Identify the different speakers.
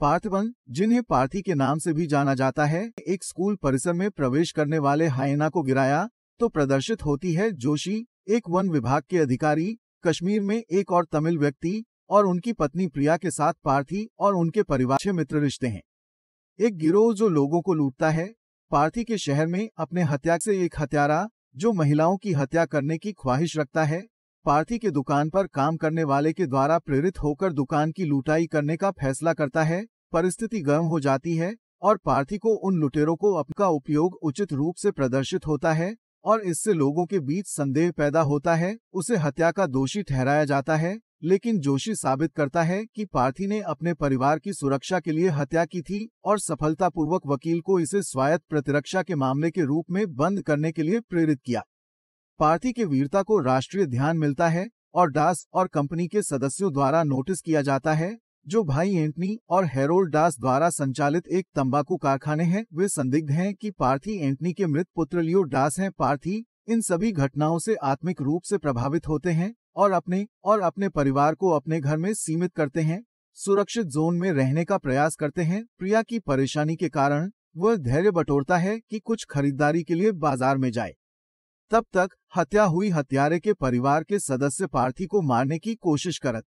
Speaker 1: पार्थवन जिन्हें पार्थी के नाम से भी जाना जाता है एक स्कूल परिसर में प्रवेश करने वाले हायना को गिराया तो प्रदर्शित होती है जोशी एक वन विभाग के अधिकारी कश्मीर में एक और तमिल व्यक्ति और उनकी पत्नी प्रिया के साथ पार्थी और उनके परिवार छह मित्र रिश्ते हैं एक गिरोह जो लोगों को लूटता है पार्थी के शहर में अपने हत्या से एक हत्यारा जो महिलाओं की हत्या करने की ख्वाहिश रखता है पार्थी के दुकान पर काम करने वाले के द्वारा प्रेरित होकर दुकान की लुटाई करने का फैसला करता है परिस्थिति गर्म हो जाती है और पार्थी को उन लुटेरों को अपना उपयोग उचित रूप से प्रदर्शित होता है और इससे लोगों के बीच संदेह पैदा होता है उसे हत्या का दोषी ठहराया जाता है लेकिन जोशी साबित करता है कि पार्थी ने अपने परिवार की सुरक्षा के लिए हत्या की थी और सफलतापूर्वक वकील को इसे स्वायत्त प्रतिरक्षा के मामले के रूप में बंद करने के लिए प्रेरित किया पार्टी के वीरता को राष्ट्रीय ध्यान मिलता है और डास और कंपनी के सदस्यों द्वारा नोटिस किया जाता है जो भाई एंटनी और हेरोल्ड डास द्वारा संचालित एक तंबाकू कारखाने हैं वे संदिग्ध हैं कि पार्थी एंटनी के मृत पुत्र लियो डास हैं पार्थी इन सभी घटनाओं से आत्मिक रूप से प्रभावित होते हैं और अपने और अपने परिवार को अपने घर में सीमित करते हैं सुरक्षित जोन में रहने का प्रयास करते हैं प्रिया की परेशानी के कारण वह धैर्य बटोरता है कि कुछ खरीदारी के लिए बाजार में जाए तब तक हत्या हुई हत्यारे के परिवार के सदस्य पार्थी को मारने की कोशिश करत